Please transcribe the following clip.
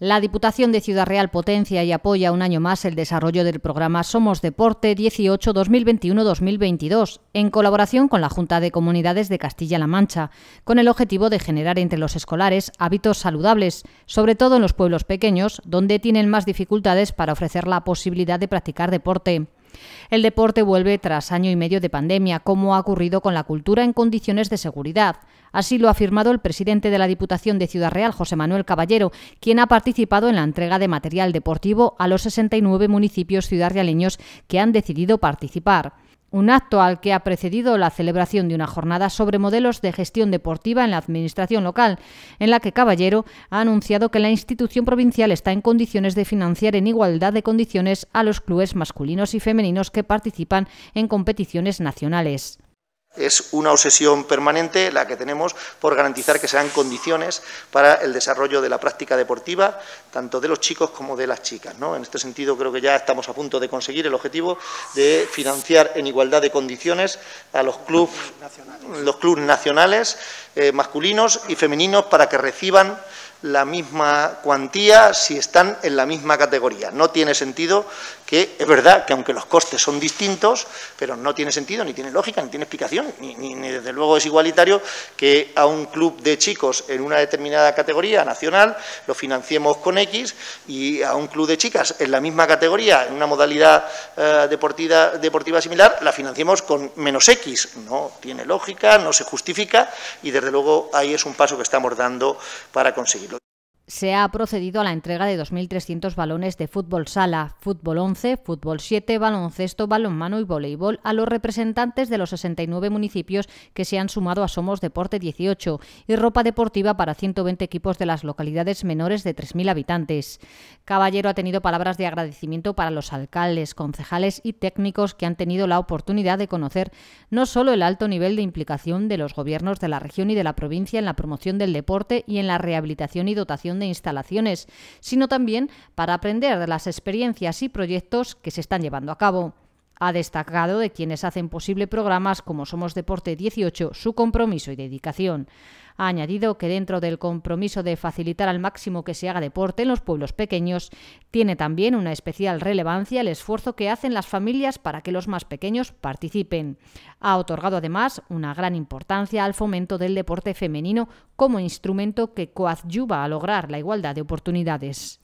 La Diputación de Ciudad Real potencia y apoya un año más el desarrollo del programa Somos Deporte 18-2021-2022, en colaboración con la Junta de Comunidades de Castilla-La Mancha, con el objetivo de generar entre los escolares hábitos saludables, sobre todo en los pueblos pequeños, donde tienen más dificultades para ofrecer la posibilidad de practicar deporte. El deporte vuelve tras año y medio de pandemia, como ha ocurrido con la cultura en condiciones de seguridad. Así lo ha afirmado el presidente de la Diputación de Ciudad Real, José Manuel Caballero, quien ha participado en la entrega de material deportivo a los 69 municipios ciudadrealeños que han decidido participar un acto al que ha precedido la celebración de una jornada sobre modelos de gestión deportiva en la Administración local, en la que Caballero ha anunciado que la institución provincial está en condiciones de financiar en igualdad de condiciones a los clubes masculinos y femeninos que participan en competiciones nacionales. Es una obsesión permanente la que tenemos por garantizar que sean condiciones para el desarrollo de la práctica deportiva, tanto de los chicos como de las chicas. ¿no? En este sentido, creo que ya estamos a punto de conseguir el objetivo de financiar en igualdad de condiciones a los clubes los clubes nacionales eh, masculinos y femeninos para que reciban la misma cuantía si están en la misma categoría. No tiene sentido que, es verdad que aunque los costes son distintos, pero no tiene sentido, ni tiene lógica, ni tiene explicación ni, desde luego es igualitario que a un club de chicos en una determinada categoría nacional lo financiemos con X y a un club de chicas en la misma categoría, en una modalidad eh, deportiva, deportiva similar, la financiemos con menos X. No tiene lógica, no se justifica y desde luego ahí es un paso que estamos dando para conseguirlo se ha procedido a la entrega de 2.300 balones de fútbol sala, fútbol 11, fútbol 7, baloncesto, balonmano y voleibol a los representantes de los 69 municipios que se han sumado a Somos Deporte 18 y ropa deportiva para 120 equipos de las localidades menores de 3.000 habitantes. Caballero ha tenido palabras de agradecimiento para los alcaldes, concejales y técnicos que han tenido la oportunidad de conocer no solo el alto nivel de implicación de los gobiernos de la región y de la provincia en la promoción del deporte y en la rehabilitación y dotación de instalaciones, sino también para aprender de las experiencias y proyectos que se están llevando a cabo. Ha destacado de quienes hacen posible programas como Somos Deporte 18 su compromiso y dedicación. Ha añadido que dentro del compromiso de facilitar al máximo que se haga deporte en los pueblos pequeños, tiene también una especial relevancia el esfuerzo que hacen las familias para que los más pequeños participen. Ha otorgado además una gran importancia al fomento del deporte femenino como instrumento que coadyuva a lograr la igualdad de oportunidades.